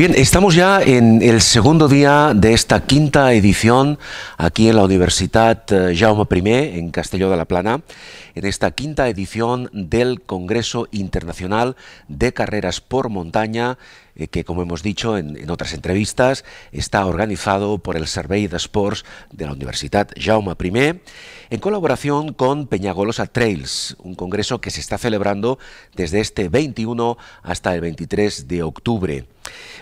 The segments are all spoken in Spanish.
Bien, estamos ya en el segundo día de esta quinta edición aquí en la Universidad eh, Jaume I, en Castelló de la Plana, en esta quinta edición del Congreso Internacional de Carreras por Montaña eh, que, como hemos dicho en, otras entrevistas, está organizado por el Survey de Sports de la Universidad Jaume I, en colaboración con Peñagolosa Trails, un congreso que se está celebrando desde este 21 hasta el 23 de octubre.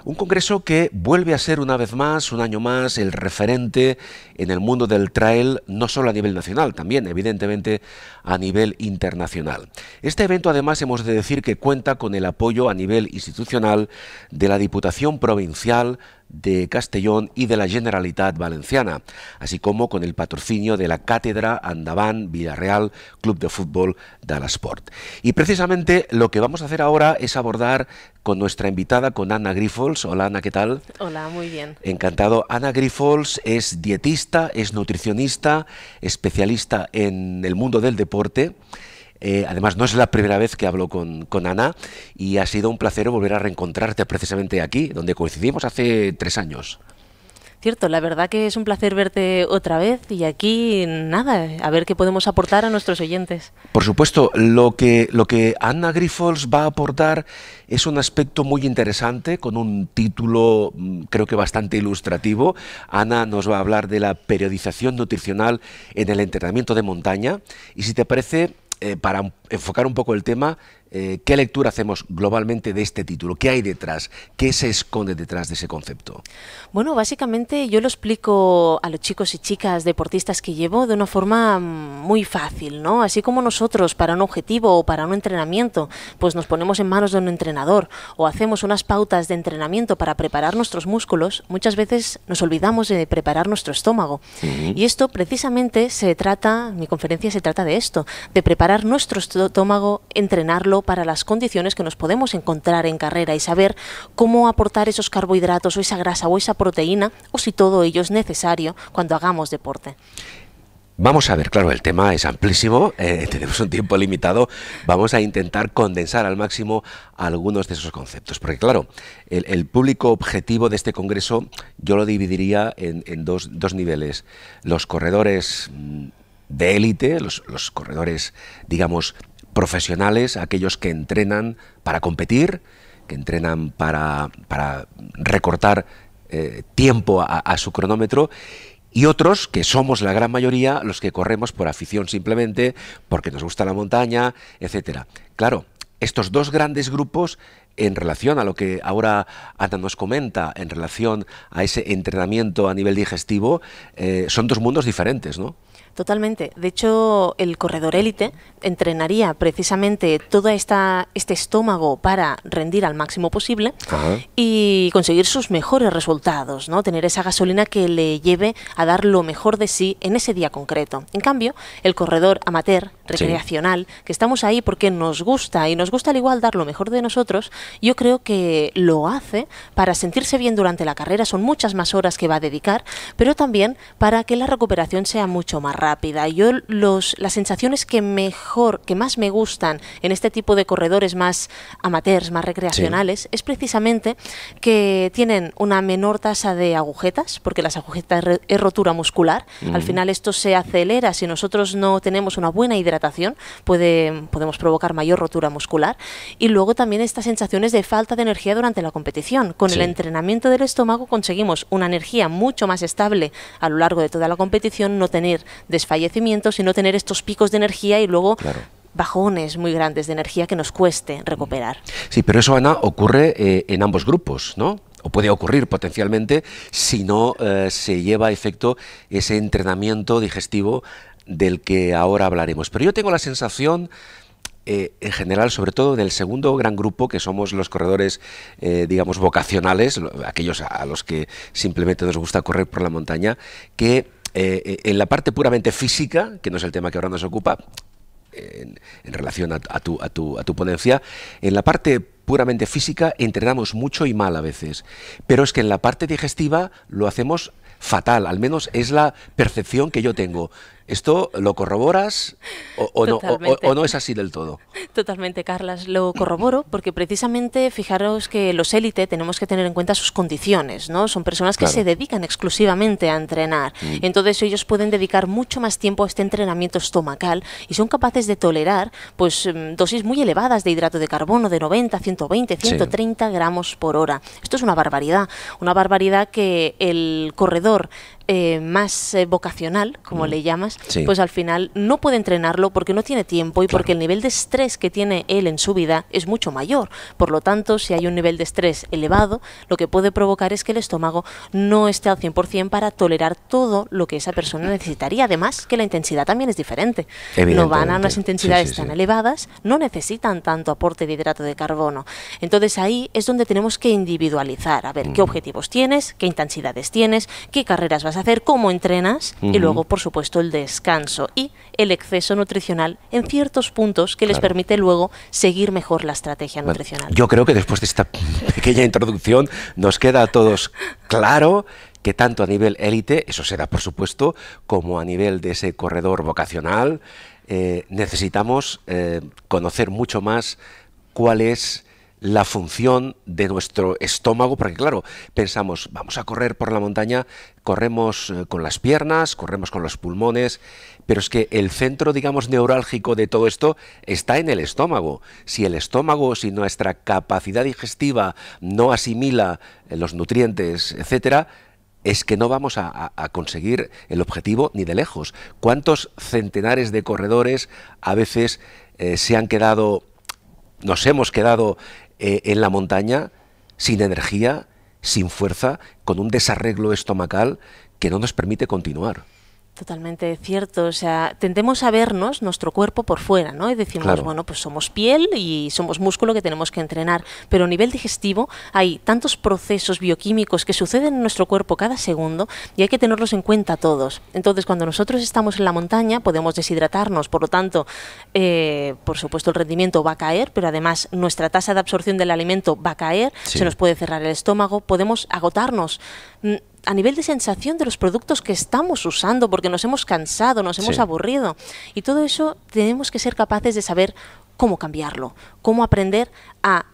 Un congreso que vuelve a ser una vez más, un año más, el referente en el mundo del trail, no solo a nivel nacional, también evidentemente a nivel internacional. Este evento además hemos de decir que cuenta con el apoyo a nivel institucional de la Diputación Provincial de Castellón y de la Generalitat Valenciana, así como con el patrocinio de la Cátedra Andaván Villarreal Club de Fútbol de Y precisamente lo que vamos a hacer ahora es abordar con nuestra invitada, con Ana Grifols. Hola Ana, ¿qué tal? Hola, muy bien. Encantado. Ana Grifols es dietista, es nutricionista, especialista en el mundo del deporte. Eh, además, no es la primera vez que hablo con, con, Ana y ha sido un placer volver a reencontrarte precisamente aquí, donde coincidimos hace tres años. Cierto, la verdad que es un placer verte otra vez y aquí nada, a ver qué podemos aportar a nuestros oyentes. Por supuesto, lo que, lo que Ana Grifols va a aportar es un aspecto muy interesante con un título mm, creo que bastante ilustrativo. Ana nos va a hablar de la periodización nutricional en el entrenamiento de montaña y si te parece eh, para enfocar un poco el tema, eh, ¿qué lectura hacemos globalmente de este título? ¿Qué hay detrás? ¿Qué se esconde detrás de ese concepto? Bueno, básicamente yo lo explico a los chicos y chicas deportistas que llevo de una forma mm, muy fácil, ¿no? Así como nosotros para un objetivo o para un entrenamiento, pues nos ponemos en manos de un entrenador o hacemos unas pautas de entrenamiento para preparar nuestros músculos, muchas veces nos olvidamos de preparar nuestro estómago. Y esto precisamente se trata, mi conferencia se trata de esto, de preparar nuestro estómago, entrenarlo, para las condiciones que nos podemos encontrar en carrera y saber cómo aportar esos carbohidratos o esa grasa o esa proteína o si todo ello es necesario cuando hagamos deporte. Vamos a ver, claro, el tema es amplísimo, eh, tenemos un tiempo limitado, vamos a intentar condensar al máximo algunos de esos conceptos, porque claro, el, público objetivo de este Congreso yo lo dividiría en, dos, niveles, los corredores mm, de élite, los, los corredores, digamos, profesionales, aquellos que entrenan para competir, que entrenan para, recortar eh, tiempo a, su cronómetro y otros, que somos la gran mayoría, los que corremos por afición simplemente, porque nos gusta la montaña, etcétera. Claro, estos dos grandes grupos, en relación a lo que ahora Ana nos comenta, en relación a ese entrenamiento a nivel digestivo, eh, son dos mundos diferentes, ¿no? Totalmente. De hecho, el corredor élite entrenaría precisamente todo esta, este estómago para rendir al máximo posible y conseguir sus mejores resultados, ¿no? Tener esa gasolina que le lleve a dar lo mejor de sí en ese día concreto. En cambio, el corredor amateur, recreacional, que estamos ahí porque nos gusta y nos gusta al igual dar lo mejor de nosotros, yo creo que lo hace para sentirse bien durante la carrera, son muchas más horas que va a dedicar, pero también para que la recuperación sea mucho más rápida. Yo los, las sensaciones que mejor, que más me gustan en este tipo de corredores más amateurs, más recreacionales, es precisamente que tienen una menor tasa de agujetas, porque las agujetas es rotura muscular. Al final esto se acelera si nosotros no tenemos una buena hidratación, puede, podemos provocar mayor rotura muscular. Y luego también estas sensaciones de falta de energía durante la competición. Con el entrenamiento del estómago conseguimos una energía mucho más estable a lo largo de toda la competición, no tener desfallecimientos y no tener estos picos de energía y luego bajones muy grandes de energía que nos cueste mm. recuperar. Sí, pero eso, Ana, ocurre eh, en ambos grupos, ¿no? O puede ocurrir potencialmente si no eh, se lleva a efecto ese entrenamiento digestivo del que ahora hablaremos. Pero yo tengo la sensación... Eh, en general, sobre todo del segundo gran grupo, que somos los corredores, digamos, vocacionales, aquellos a, a, los que simplemente nos gusta correr por la montaña, que eh, eh, en la parte puramente física, que no es el tema que ahora nos ocupa, en, relación a tu ponencia, en la parte puramente física entrenamos mucho y mal a veces, pero es que en la parte digestiva lo hacemos fatal, al menos es la percepción que yo tengo. ¿Esto lo corroboras o, no, o, no, es así del todo? Totalmente, Carlas, lo corroboro porque precisamente fijaros que los élite tenemos que tener en cuenta sus condiciones, ¿no? Son personas que se dedican exclusivamente a entrenar. Mm. Entonces ellos pueden dedicar mucho más tiempo a este entrenamiento estomacal y son capaces de tolerar pues em, dosis muy elevadas de hidrato de carbono de 90, 120, 130 gramos por hora. Esto es una barbaridad, una barbaridad que el corredor eh, más eh, vocacional, como le llamas, pues al final no puede entrenarlo porque no tiene tiempo y porque el nivel de estrés que tiene él en su vida es mucho mayor. Por lo tanto, si hay un nivel de estrés elevado, lo que puede provocar es que el estómago no esté al 100% para tolerar todo lo que esa persona necesitaría. Además, que la intensidad también es diferente. No van a unas intensidades tan elevadas, no necesitan tanto aporte de hidrato de carbono. Entonces ahí es donde tenemos que individualizar, a ver qué objetivos tienes, qué intensidades tienes, qué carreras vas a hacer, cómo entrenas y luego, por supuesto, el descanso y el exceso nutricional en ciertos puntos que les permite luego seguir mejor la estrategia nutricional. Yo creo que después de esta pequeña introducción nos queda a todos claro que tanto a nivel élite, eso será por supuesto, como a nivel de ese corredor vocacional, eh, necesitamos eh, conocer mucho más cuál es la función de nuestro estómago, porque claro, pensamos, vamos a correr por la montaña, corremos eh, con las piernas, corremos con los pulmones, pero es que el centro, digamos, neurálgico de todo esto está en el estómago. Si el estómago, si nuestra capacidad digestiva no asimila eh, los nutrientes, etcétera, es que no vamos a, conseguir el objetivo ni de lejos. ¿Cuántos centenares de corredores a veces eh, se han quedado nos hemos quedado eh, en la montaña sin energía, sin fuerza, con un desarreglo estomacal que no nos permite continuar. Totalmente cierto. O sea, tendemos a vernos nuestro cuerpo por fuera, ¿no? Y decimos, bueno, pues somos piel y somos músculo que tenemos que entrenar. Pero a nivel digestivo hay tantos procesos bioquímicos que suceden en nuestro cuerpo cada segundo y hay que tenerlos en cuenta todos. Entonces, cuando nosotros estamos en la montaña, podemos deshidratarnos. Por lo tanto, eh, por supuesto, el rendimiento va a caer, pero además nuestra tasa de absorción del alimento va a caer, se nos puede cerrar el estómago, podemos agotarnos. Mm, a nivel de sensación de los productos que estamos usando, porque nos hemos cansado, nos hemos aburrido. Y todo eso tenemos que ser capaces de saber cómo cambiarlo, cómo aprender a,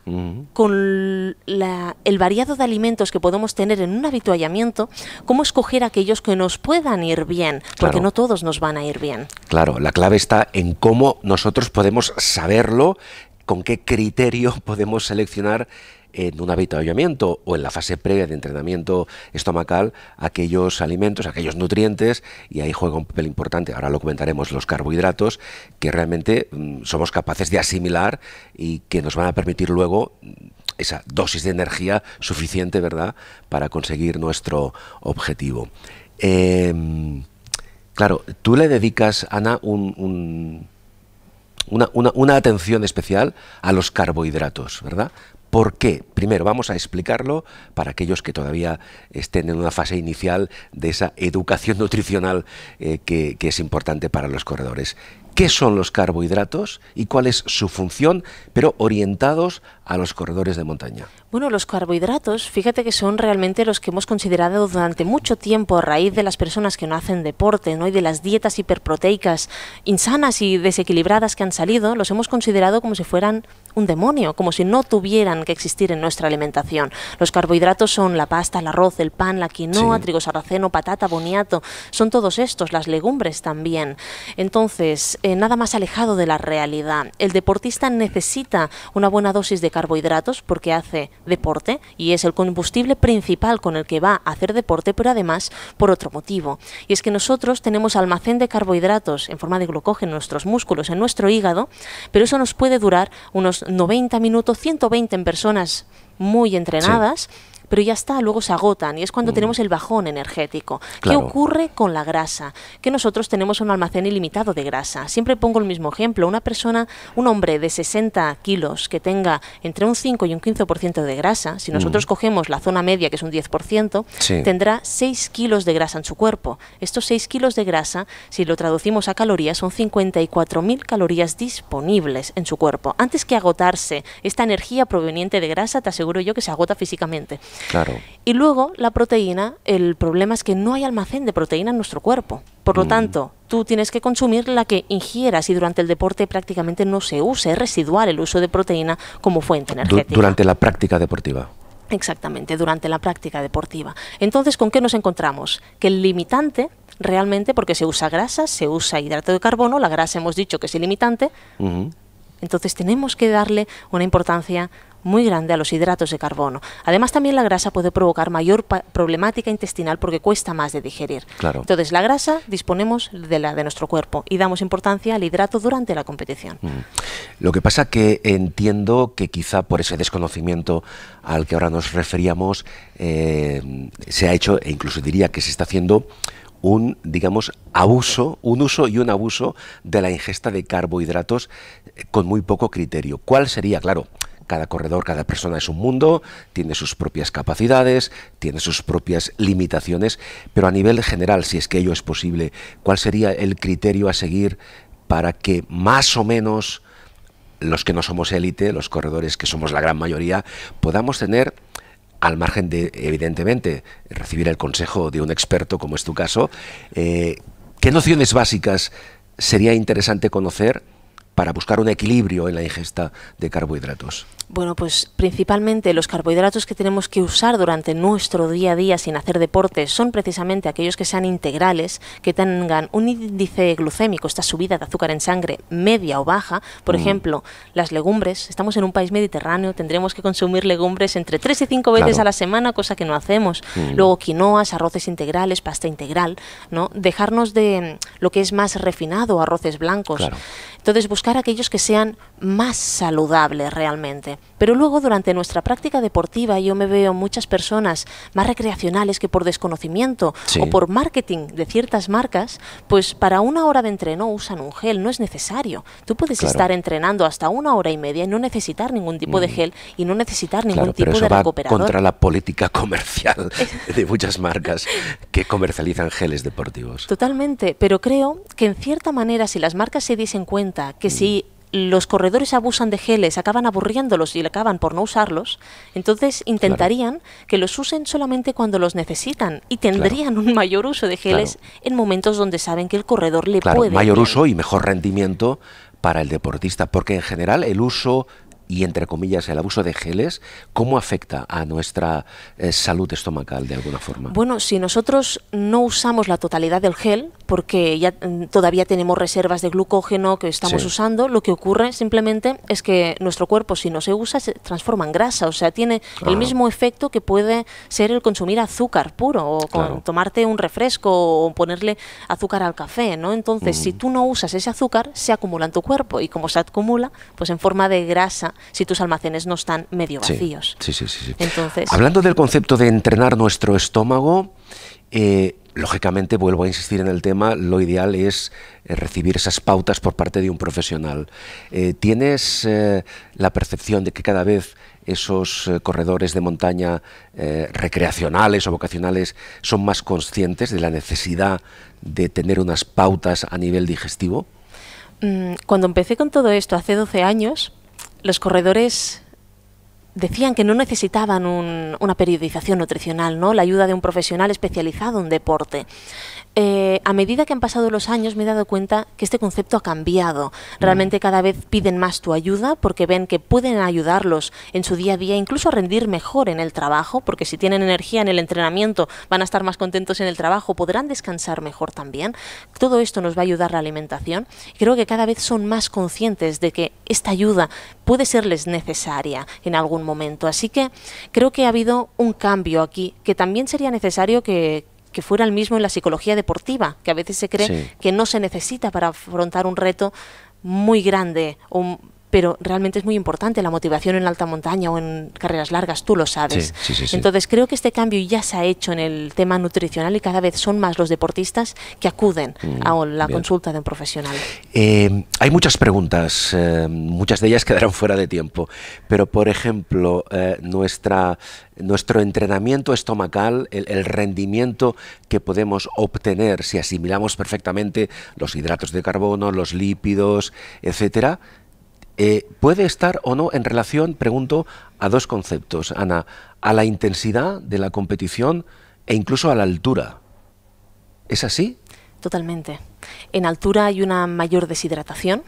con el variado de alimentos que podemos tener en un habituallamiento, cómo escoger aquellos que nos puedan ir bien, porque no todos nos van a ir bien. Claro, la clave está en cómo nosotros podemos saberlo, con qué criterio podemos seleccionar en un habituallamiento o en la fase previa de entrenamiento estomacal aquellos alimentos, aquellos nutrientes, y ahí juega un papel importante, ahora lo comentaremos, los carbohidratos, que realmente mm, somos capaces de asimilar y que nos van a permitir luego mm, esa dosis de energía suficiente, ¿verdad?, para conseguir nuestro objetivo. Em, claro, tú le dedicas, Ana, una, atención especial a los carbohidratos, ¿verdad? ¿Por qué? Primero, vamos a explicarlo para aquellos que todavía estén en una fase inicial de esa educación nutricional eh, que, que es importante para los corredores qué son los carbohidratos y cuál es su función, pero orientados a los corredores de montaña? Bueno, los carbohidratos, fíjate que son realmente los que hemos considerado durante mucho tiempo a raíz de las personas que no hacen deporte ¿no? y de las dietas hiperproteicas insanas y desequilibradas que han salido, los hemos considerado como si fueran un demonio, como si no tuvieran que existir en nuestra alimentación. Los carbohidratos son la pasta, el arroz, el pan, la quinoa, trigo sarraceno, patata, boniato, son todos estos, las legumbres también. Entonces, eh, nada más alejado de la realidad. El deportista necesita una buena dosis de carbohidratos porque hace deporte y es el combustible principal con el que va a hacer deporte, pero además por otro motivo. Y es que nosotros tenemos almacén de carbohidratos en forma de glucógeno en nuestros músculos, en nuestro hígado, pero eso nos puede durar unos 90 minutos, 120 en personas muy entrenadas pero ya está, luego se agotan y es cuando mm. tenemos el bajón energético. ¿Qué ocurre con la grasa? Que nosotros tenemos un almacén ilimitado de grasa. Siempre pongo el mismo ejemplo, una persona, un hombre de 60 kilos que tenga entre un 5 y un 15% de grasa, si mm. nosotros cogemos la zona media que es un 10%, tendrá 6 kilos de grasa en su cuerpo. Estos 6 kilos de grasa, si lo traducimos a calorías, son 54.000 calorías disponibles en su cuerpo. Antes que agotarse esta energía proveniente de grasa, te aseguro yo que se agota físicamente. Claro. Y luego la proteína, el problema es que no hay almacén de proteína en nuestro cuerpo. Por lo mm. tanto, tú tienes que consumir la que ingieras y durante el deporte prácticamente no se usa, es residual el uso de proteína como fuente energética. durante la práctica deportiva. Exactamente, durante la práctica deportiva. Entonces, ¿con qué nos encontramos? Que el limitante realmente, porque se usa grasa, se usa hidrato de carbono, la grasa hemos dicho que es el limitante, entonces tenemos que darle una importancia muy grande a los hidratos de carbono. Además, también la grasa puede provocar mayor problemática intestinal porque cuesta más de digerir. Claro. Entonces, la grasa disponemos de la de nuestro cuerpo y damos importancia al hidrato durante la competición. Mm. Lo que pasa que entiendo que quizá por ese desconocimiento al que ahora nos referíamos eh, se ha hecho e incluso diría que se está haciendo un, digamos, abuso, un uso y un abuso de la ingesta de carbohidratos eh, con muy poco criterio. ¿Cuál sería, claro, cada corredor, cada persona es un mundo, tiene sus propias capacidades, tiene sus propias limitaciones, pero a nivel general, si es que ello es posible, ¿cuál sería el criterio a seguir para que más o menos los que no somos élite, los corredores que somos la gran mayoría, podamos tener al margen de, evidentemente, recibir el consejo de un experto, como es tu caso, eh, ¿qué nociones básicas sería interesante conocer para buscar un equilibrio en la ingesta de carbohidratos. Bueno, pues principalmente los carbohidratos que tenemos que usar durante nuestro día a día sin hacer deporte son precisamente aquellos que sean integrales, que tengan un índice glucémico, esta subida de azúcar en sangre media o baja. Por mm. ejemplo, las legumbres. Estamos en un país mediterráneo, tendremos que consumir legumbres entre 3 y 5 veces a la semana, cosa que no hacemos. Mm. Luego quinoas, arroces integrales, pasta integral, ¿no? Dejarnos de mm, lo que es más refinado, arroces blancos. Entonces, buscar aquellos que sean más saludables realmente pero luego durante nuestra práctica deportiva yo me veo muchas personas más recreacionales que por desconocimiento o por marketing de ciertas marcas, pues para una hora de entreno usan un gel, no es necesario. Tú puedes estar entrenando hasta una hora y media y no necesitar ningún tipo de mm. gel y no necesitar ningún tipo pero eso de va contra la política comercial de muchas marcas que comercializan geles deportivos. Totalmente, pero creo que en cierta manera si las marcas se diesen cuenta que sí si mm los corredores abusan de geles, acaban aburriéndolos y acaban por no usarlos, entonces intentarían que los usen solamente cuando los necesitan y tendrían un mayor uso de geles en momentos donde saben que el corredor le puede. Mayor uso y mejor rendimiento para el deportista, porque en general el uso y entre comillas el abuso de geles, ¿cómo afecta a nuestra eh, salud estomacal de alguna forma? Bueno, si nosotros no usamos la totalidad del gel, porque ya mm, todavía tenemos reservas de glucógeno que estamos usando, lo que ocurre simplemente es que nuestro cuerpo si no se usa se transforma en grasa, o sea, tiene el mismo efecto que puede ser el consumir azúcar puro o tomarte un refresco o ponerle azúcar al café, ¿no? Entonces, si mm. tú no usas ese azúcar, se acumula en tu cuerpo y como se acumula, pues en forma de grasa, si tus almacenes no están medio vacíos. sí, sí. Hablando del concepto de entrenar nuestro estómago, eh, lógicamente, vuelvo a insistir en el tema, lo ideal es eh, recibir esas pautas por parte de un profesional. Eh, ¿Tienes eh, la percepción de que cada vez esos corredores de montaña recreacionales o vocacionales son más conscientes de la necesidad de tener unas pautas a nivel digestivo? Mm, cuando empecé con todo esto hace 12 años, los corredores decían que no necesitaban una periodización nutricional, ¿no? la ayuda de un profesional especializado en deporte. Eh, a medida que han pasado los años me he dado cuenta que este concepto ha cambiado. Mm. Realmente cada vez piden más tu ayuda porque ven que pueden ayudarlos en su día a día, incluso a rendir mejor en el trabajo, porque si tienen energía en el entrenamiento van a estar más contentos en el trabajo, podrán descansar mejor también. Todo esto nos va a ayudar la alimentación. Creo que cada vez son más conscientes de que esta ayuda puede serles necesaria en algún momento. Así que creo que ha habido un cambio aquí que también sería necesario que, que fuera el mismo en la psicología deportiva, que a veces se cree que no se necesita para afrontar un reto muy grande pero realmente es muy importante la motivación en alta montaña o en carreras largas, tú lo sabes. Entonces creo que este cambio ya se ha hecho en el tema nutricional y cada vez son más los deportistas que acuden mm, a la consulta de un profesional. Eh, hay muchas preguntas, eh, muchas de ellas quedarán fuera de tiempo, pero por ejemplo, eh, nuestra, nuestro entrenamiento estomacal, el, el rendimiento que podemos obtener si asimilamos perfectamente los hidratos de carbono, los lípidos, etcétera, eh, puede estar o no en relación, pregunto, a dos conceptos, Ana, a la intensidad de la competición e incluso a la altura. ¿Es así? Totalmente. En altura hay una mayor deshidratación,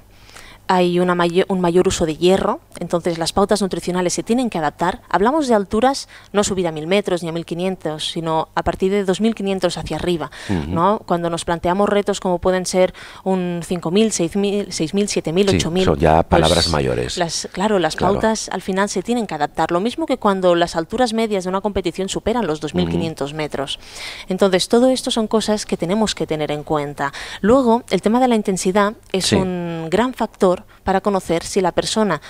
hay una un mayor uso de hierro, entonces las pautas nutricionales se tienen que adaptar. Hablamos de alturas, no subir a 1000 metros ni a 1500, sino a partir de 2500 hacia arriba. ¿no? Cuando nos planteamos retos como pueden ser un 5000, 6000, 6000 7000, 8000. Son ya pues palabras mayores. claro, las pautas al final se tienen que adaptar. Lo mismo que cuando las alturas medias de una competición superan los 2500 metros. Entonces, todo esto son cosas que tenemos que tener en cuenta. Luego, el tema de la intensidad es un gran factor para conocer si la persona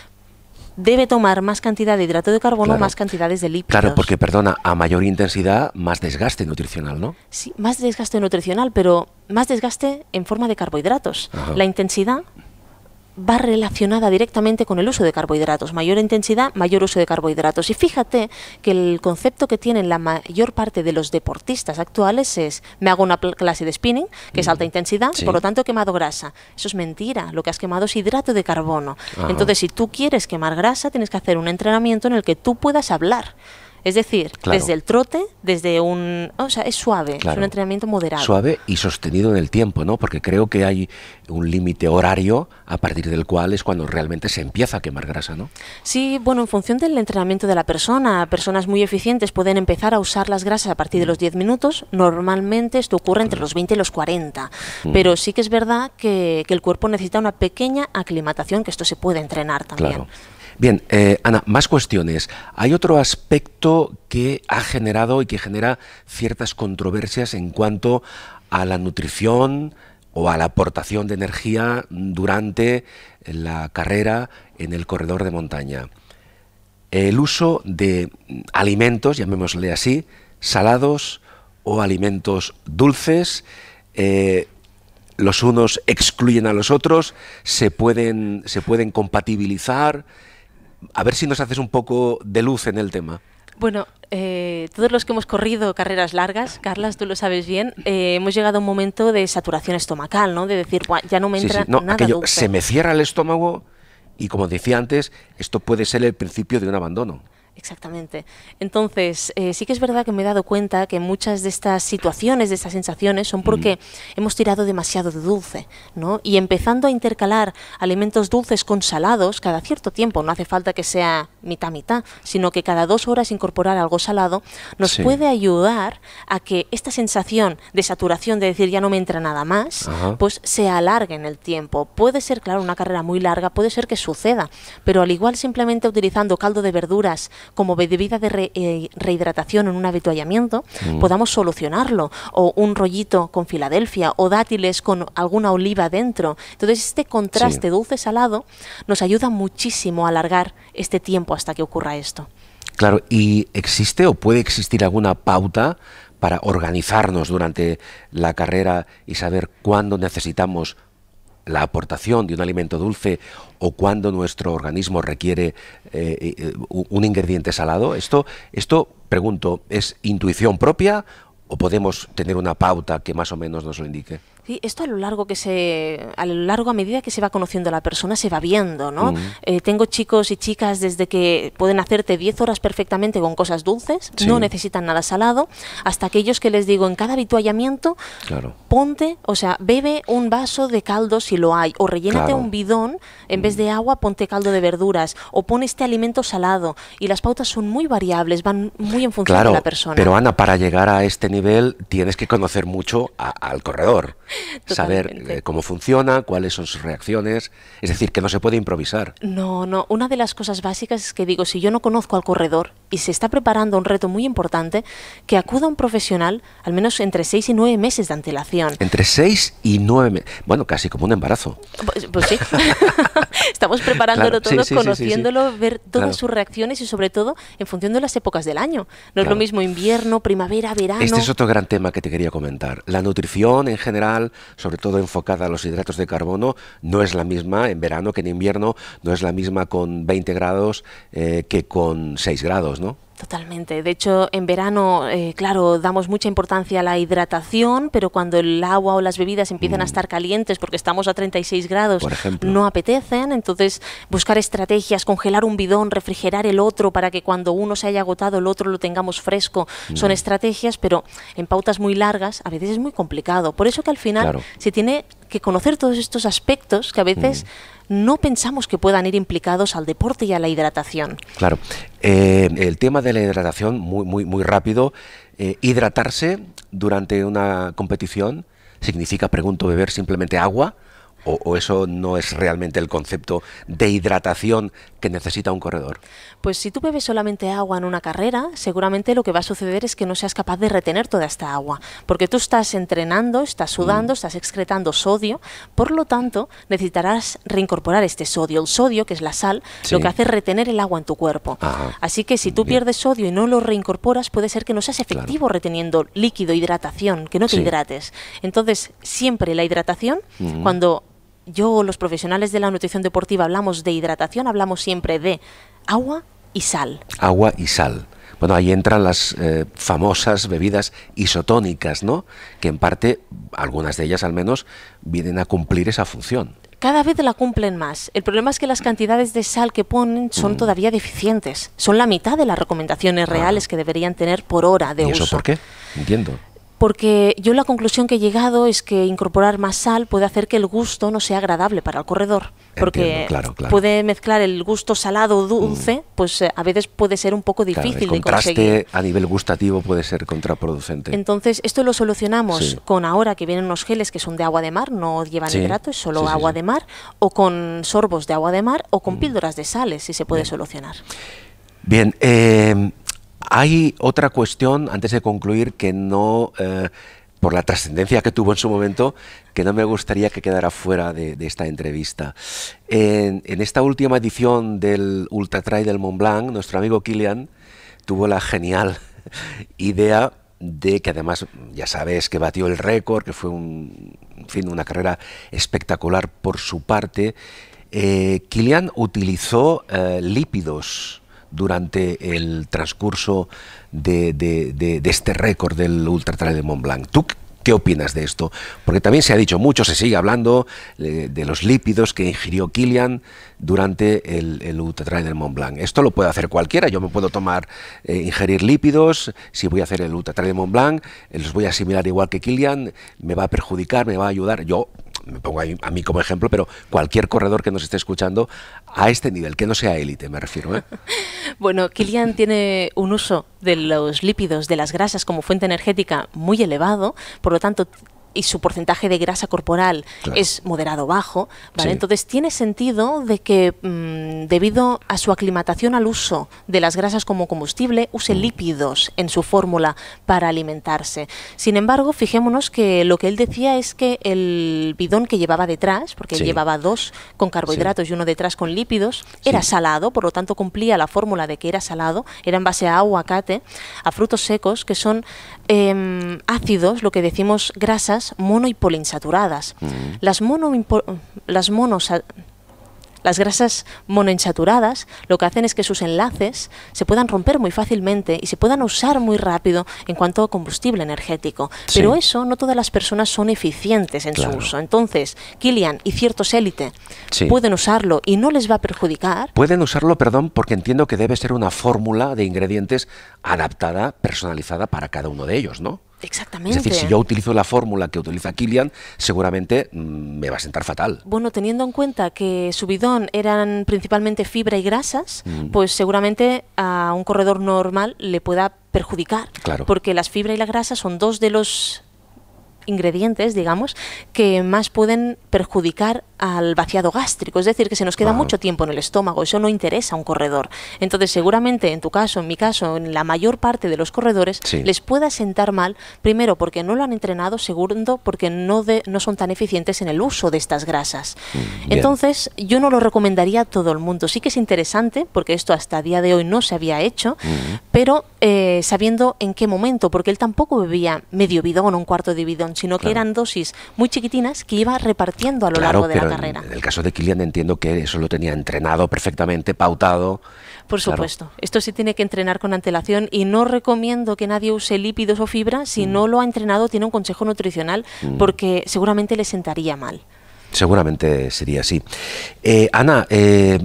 debe tomar más cantidad de hidrato de carbono, o más cantidades de lípidos. Claro, porque, perdona, a mayor intensidad, más desgaste nutricional, ¿no? Sí, más desgaste nutricional, pero más desgaste en forma de carbohidratos. La intensidad va relacionada directamente con el uso de carbohidratos. Mayor intensidad, mayor uso de carbohidratos. Y fíjate que el concepto que tienen la mayor parte de los deportistas actuales es, me hago una clase de spinning, que es mm. alta intensidad, por lo tanto he quemado grasa. Eso es mentira, lo que has quemado es hidrato de carbono. Entonces, si tú quieres quemar grasa, tienes que hacer un entrenamiento en el que tú puedas hablar es decir, desde el trote, desde un... O sea, es suave, es un entrenamiento moderado. Suave y sostenido en el tiempo, ¿no? Porque creo que hay un límite horario a partir del cual es cuando realmente se empieza a quemar grasa, ¿no? Sí, bueno, en función del entrenamiento de la persona, personas muy eficientes pueden empezar a usar las grasas a partir de mm. los 10 minutos. Normalmente esto ocurre entre los 20 y los 40. Mm. Pero sí que es verdad que, que, el cuerpo necesita una pequeña aclimatación, que esto se puede entrenar también. Claro. Bien, eh, Ana, más cuestiones. Hay otro aspecto que ha generado y que genera ciertas controversias en cuanto a la nutrición o a la aportación de energía durante la carrera en el corredor de montaña. El uso de alimentos, llamémosle así, salados o alimentos dulces, eh, los unos excluyen a los otros, se pueden, se pueden compatibilizar. A ver si nos haces un poco de luz en el tema. Bueno, eh, todos los que hemos corrido carreras largas, Carlas, tú lo sabes bien, eh, hemos llegado a un momento de saturación estomacal, ¿no? De decir, ya no me entra sí, No, nada. se me cierra el estómago y, como decía antes, esto puede ser el principio de un abandono. Exactamente. Entonces, eh, sí que es verdad que me he dado cuenta que muchas de estas situaciones, de estas sensaciones, son mm. porque hemos tirado demasiado de dulce, ¿no? Y empezando a intercalar alimentos dulces con salados cada cierto tiempo, no hace falta que sea mitad-mitad, sino que cada dos horas incorporar algo salado, nos puede ayudar a que esta sensación de saturación, de decir ya no me entra nada más, pues se alargue en el tiempo. Puede ser, claro, una carrera muy larga, puede ser que suceda, pero al igual simplemente utilizando caldo de verduras, como bebida de eh, rehidratación en un avituallamiento, mm. podamos solucionarlo, o un rollito con Filadelfia, o dátiles con alguna oliva dentro. Entonces, este contraste dulce-salado nos ayuda muchísimo a alargar este tiempo hasta que ocurra esto. Claro, ¿y existe o puede existir alguna pauta para organizarnos durante la carrera y saber cuándo necesitamos la aportación de un alimento dulce o cuando nuestro organismo requiere eh, eh, un ingrediente salado? Esto, esto, pregunto, ¿es intuición propia o podemos tener una pauta que más o menos nos lo indique? Sí, esto a lo largo que se, a lo largo a medida que se va conociendo la persona se va viendo, ¿no? Mm. Eh, tengo chicos y chicas desde que pueden hacerte 10 horas perfectamente con cosas dulces, no necesitan nada salado, hasta aquellos que les digo en cada habituallamiento, ponte, o sea, bebe un vaso de caldo si lo hay, o rellénate un bidón en vez mm. de agua, ponte caldo de verduras, o pon este alimento salado. Y las pautas son muy variables, van muy en función de la persona. Pero Ana, para llegar a este nivel tienes que conocer mucho al corredor. saber eh, cómo funciona, cuáles son sus reacciones. Es decir, que no se puede improvisar. No, no. Una de las cosas básicas es que digo, si yo no conozco al corredor, y se está preparando un reto muy importante que acuda a un profesional al menos entre seis y nueve meses de antelación. Entre 6 y 9 meses. Bueno, casi como un embarazo. Pues, pues sí. Estamos preparándolo todos todo, conociéndolo, ver todas sus reacciones y sobre todo en función de las épocas del año. No es lo mismo invierno, primavera, verano. Este es otro gran tema que te quería comentar. La nutrición en general, sobre todo enfocada a los hidratos de carbono, no es la misma en verano que en invierno, no es la misma con 20 grados eh, que con 6 grados. Totalmente. De hecho, en verano, eh, claro, damos mucha importancia a la hidratación, pero cuando el agua o las bebidas empiezan a mm. estar calientes porque estamos a 36 grados, no apetecen. Entonces, buscar estrategias, congelar un bidón, refrigerar el otro para que cuando uno se haya agotado, el otro lo tengamos fresco. Son mm. estrategias, pero en pautas muy largas a veces es muy complicado. Por eso que al final se tiene que conocer todos estos aspectos que a veces... Mm no pensamos que puedan ir implicados al deporte y a la hidratación. Claro. Eh, el tema de la hidratación, muy, muy, muy rápido, eh, hidratarse durante una competición significa, pregunto, beber simplemente agua o, eso no es realmente el concepto de hidratación que necesita un corredor? Pues si tú bebes solamente agua en una carrera, seguramente lo que va a suceder es que no seas capaz de retener toda esta agua, porque tú estás entrenando, estás mm. sudando, estás excretando sodio, por lo tanto necesitarás reincorporar este sodio. El sodio, que es la sal, lo que hace es retener el agua en tu cuerpo. Así que si tú pierdes sodio y no lo reincorporas, puede ser que no seas efectivo reteniendo líquido, hidratación, que no te hidrates. Entonces, siempre la hidratación, mm. cuando yo, los profesionales de la nutrición deportiva, hablamos de hidratación, hablamos siempre de agua y sal. Agua y sal. Bueno, ahí entran las eh, famosas bebidas isotónicas, ¿no? Que en parte, algunas de ellas al menos, vienen a cumplir esa función. Cada vez la cumplen más. El problema es que las cantidades de sal que ponen son mm. todavía deficientes. Son la mitad de las recomendaciones ah. reales que deberían tener por hora de ¿Y eso por qué? Entiendo porque yo la conclusión que he llegado es que incorporar más sal puede hacer que el gusto no sea agradable para el corredor, porque puede mezclar el gusto salado mm. dulce, pues eh, a veces puede ser un poco difícil claro, el contraste a nivel gustativo puede ser contraproducente. Entonces, esto lo solucionamos con ahora que vienen unos geles que son de agua de mar, no llevan hidrato, es solo agua de mar, o con sorbos de agua de mar o con mm. píldoras de sales, si se puede solucionar. Bien, eh, hay otra cuestión, antes de concluir, que no, eh, por la trascendencia que tuvo en su momento, que no me gustaría que quedara fuera de, esta entrevista. En, esta última edición del Ultra Trail del Mont Blanc, nuestro amigo Kilian tuvo la genial idea de que además, ya sabes, que batió el récord, que fue un, en fin, una carrera espectacular por su parte. Eh, Kilian utilizó eh, lípidos durante el transcurso de, este récord del Ultra Trail de Mont Blanc. ¿Tú ¿Qué opinas de esto? Porque también se ha dicho mucho, se sigue hablando eh, de los lípidos que ingirió Kilian durante el, el ultra del Mont Blanc. Esto lo puede hacer cualquiera. Yo me puedo tomar, eh, ingerir lípidos. Si voy a hacer el ultra del Mont Blanc, eh, los voy a asimilar igual que Kilian. Me va a perjudicar, me va a ayudar. Yo me pongo a mí como ejemplo, pero cualquier corredor que nos esté escuchando a este nivel, que no sea élite, me refiero. ¿eh? bueno, Kilian tiene un uso de los lípidos, de las grasas como fuente energética muy elevado, por lo tanto y su porcentaje de grasa corporal es moderado bajo, ¿vale? Entonces tiene sentido de que mm, debido a su aclimatación al uso de las grasas como combustible, use mm. lípidos en su fórmula para alimentarse. Sin embargo, fijémonos que lo que él decía es que el bidón que llevaba detrás, porque llevaba dos con carbohidratos y uno detrás con lípidos, era salado, por lo tanto cumplía la fórmula de que era salado, era en base a aguacate, a frutos secos, que son em, ácidos, lo que decimos grasas, mono y poliinsaturadas. Las mono las monos las grasas monoinsaturadas lo que hacen es que sus enlaces se puedan romper muy fácilmente y se puedan usar muy rápido en cuanto a combustible energético. Pero eso no todas las personas son eficientes en su uso. Entonces, Kilian y ciertos élite pueden usarlo y no les va a perjudicar. Pueden usarlo, perdón, porque entiendo que debe ser una fórmula de ingredientes adaptada, personalizada para cada uno de ellos, ¿no? Exactamente. Es decir, si yo utilizo la fórmula que utiliza Kilian, seguramente mm, me va a sentar fatal. Bueno, teniendo en cuenta que su bidón eran principalmente fibra y grasas, mm. pues seguramente a un corredor normal le pueda perjudicar. Porque las fibras y las grasas son dos de los ingredientes, digamos, que más pueden perjudicar al vaciado gástrico. Es decir, que se nos queda mucho tiempo en el estómago. Eso no interesa a un corredor. Entonces, seguramente en tu caso, en mi caso, en la mayor parte de los corredores, les pueda sentar mal, primero porque no lo han entrenado, segundo porque no, no son tan eficientes en el uso de estas grasas. Mm, Entonces, yo no lo recomendaría a todo el mundo. Sí que es interesante, porque esto hasta el día de hoy no se había hecho, mm. pero eh, sabiendo en qué momento, porque él tampoco bebía medio bidón o un cuarto de bidón sino que eran dosis muy chiquitinas que iba repartiendo a lo largo de la carrera. En, el caso de Kilian entiendo que eso lo tenía entrenado perfectamente, pautado. Por supuesto, esto se tiene que entrenar con antelación y no recomiendo que nadie use lípidos o fibra si mm. no lo ha entrenado, tiene un consejo nutricional mm. porque seguramente le sentaría mal. Seguramente sería así. Eh, Ana, eh,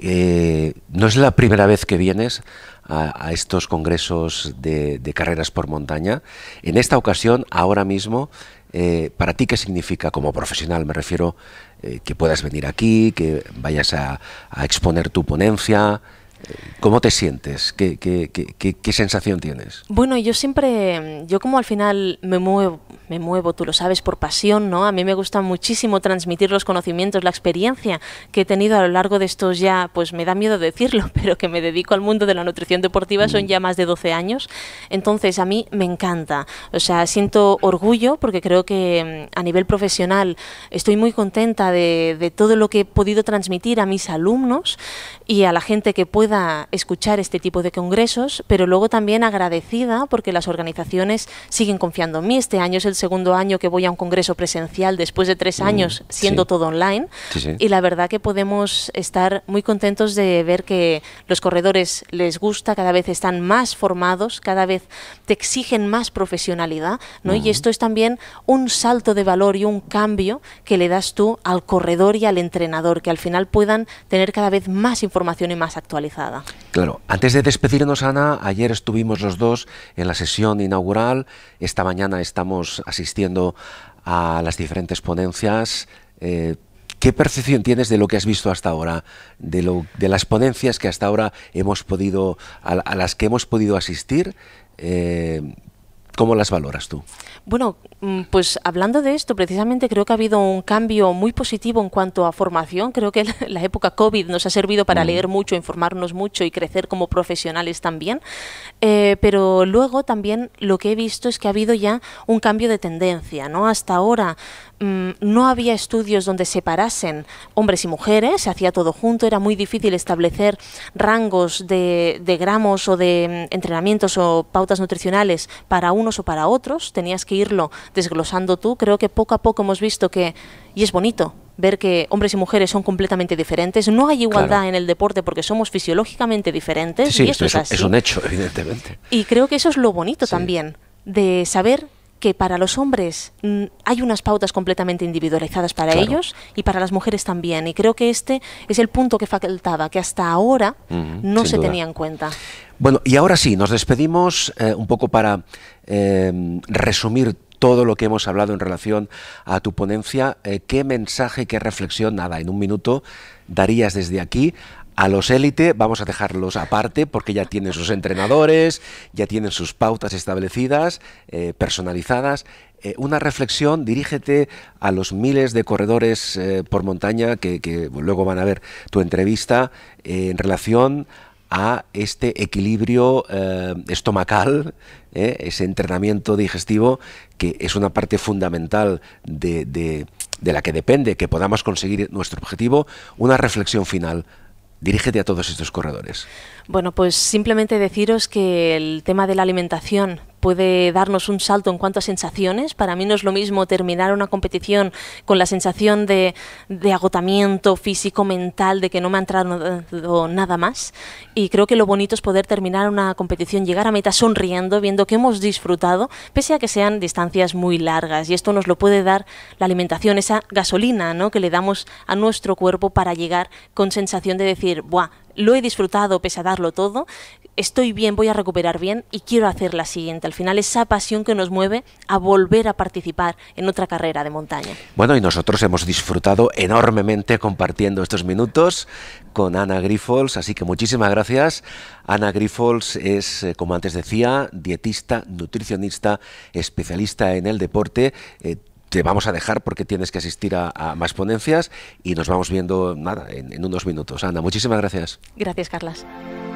eh, no es la primera vez que vienes a, estos congresos de, carreras por montaña. En esta ocasión, ahora mismo, eh, ¿para ti qué significa como profesional? Me refiero eh, que puedas venir aquí, que vayas a exponer tu ponencia. ¿Cómo te sientes? ¿Qué, qué, qué, sensación tienes? Bueno, yo siempre, yo como al final me muevo, me muevo, tú lo sabes, por pasión, ¿no? A mí me gusta muchísimo transmitir los conocimientos, la experiencia que he tenido a lo largo de estos ya, pues me da miedo decirlo, pero que me dedico al mundo de la nutrición deportiva son mm. ya más de 12 años. Entonces, a mí me encanta. O sea, siento orgullo porque creo que mm, a nivel profesional estoy muy contenta de, de todo lo que he podido transmitir a mis alumnos y a la gente que puedo a escuchar este tipo de congresos, pero luego también agradecida porque las organizaciones siguen confiando en mí. Este año es el segundo año que voy a un congreso presencial después de tres mm, años siendo todo online. Y la verdad que podemos estar muy contentos de ver que los corredores les gusta, cada vez están más formados, cada vez te exigen más profesionalidad. ¿no? Y esto es también un salto de valor y un cambio que le das tú al corredor y al entrenador, que al final puedan tener cada vez más información y más actualización Claro, antes de despedirnos, Ana, ayer estuvimos los dos en la sesión inaugural, esta mañana estamos asistiendo a las diferentes ponencias. Eh, ¿Qué percepción tienes de lo que has visto hasta ahora, de, las ponencias que hasta ahora hemos podido, a, las que hemos podido asistir? Eh, ¿Cómo las valoras tú? Bueno, mm, pues hablando de esto, precisamente creo que ha habido un cambio muy positivo en cuanto a formación. Creo que la época COVID nos ha servido para leer mucho, informarnos mucho y crecer como profesionales también. Eh, pero luego también lo que he visto es que ha habido ya un cambio de tendencia. ¿no? Hasta ahora mm, no había estudios donde separasen hombres y mujeres, se hacía todo junto, era muy difícil establecer rangos de, de gramos o de mm, entrenamientos o pautas nutricionales para unos o para otros. Tenías que irlo desglosando tú, creo que poco a poco hemos visto que, y es bonito, ver que hombres y mujeres son completamente diferentes. No hay igualdad en el deporte porque somos fisiológicamente diferentes. Sí, y eso es, es, un hecho, evidentemente. Y creo que eso es lo bonito también, de saber que para los hombres mm, hay unas pautas completamente individualizadas para ellos y para las mujeres también. Y creo que este es el punto que faltaba, que hasta ahora no se tenía en cuenta. Bueno, y ahora sí, nos despedimos eh, un poco para eh, resumir todo lo que hemos hablado en relación a tu ponencia. Eh, ¿Qué mensaje, qué reflexión, nada, en un minuto, darías desde aquí a los élite vamos a dejarlos aparte porque ya tienen sus entrenadores, ya tienen sus pautas establecidas, eh, personalizadas. Eh, una reflexión, dirígete a los miles de corredores eh, por montaña que, luego van a ver tu entrevista en relación a este equilibrio estomacal, ese entrenamiento digestivo, que es una parte fundamental de, de, de la que depende que podamos conseguir nuestro objetivo, una reflexión final Dirígete a todos estos corredores. Bueno, pues simplemente deciros que el tema de la alimentación puede darnos un salto en cuanto a sensaciones. Para mí no es lo mismo terminar una competición con la sensación de, agotamiento físico, mental, de que no me ha entrado nada más. Y creo que lo bonito es poder terminar una competición, llegar a meta sonriendo, viendo que hemos disfrutado, pese a que sean distancias muy largas. Y esto nos lo puede dar la alimentación, esa gasolina ¿no? que le damos a nuestro cuerpo para llegar con sensación de decir, ¡buah! lo he disfrutado pese a darlo todo, estoy bien, voy a recuperar bien y quiero hacer la siguiente. Al final esa pasión que nos mueve a volver a participar en otra carrera de montaña. Bueno, y nosotros hemos disfrutado enormemente compartiendo estos minutos con Ana Grifols, así que muchísimas gracias. Ana Grifols es, eh, como antes decía, dietista, nutricionista, especialista en el deporte. Eh, te vamos a dejar porque tienes que asistir a, más ponencias y nos vamos viendo nada en, en unos minutos. Ana, muchísimas gracias. Gracias, Carlas.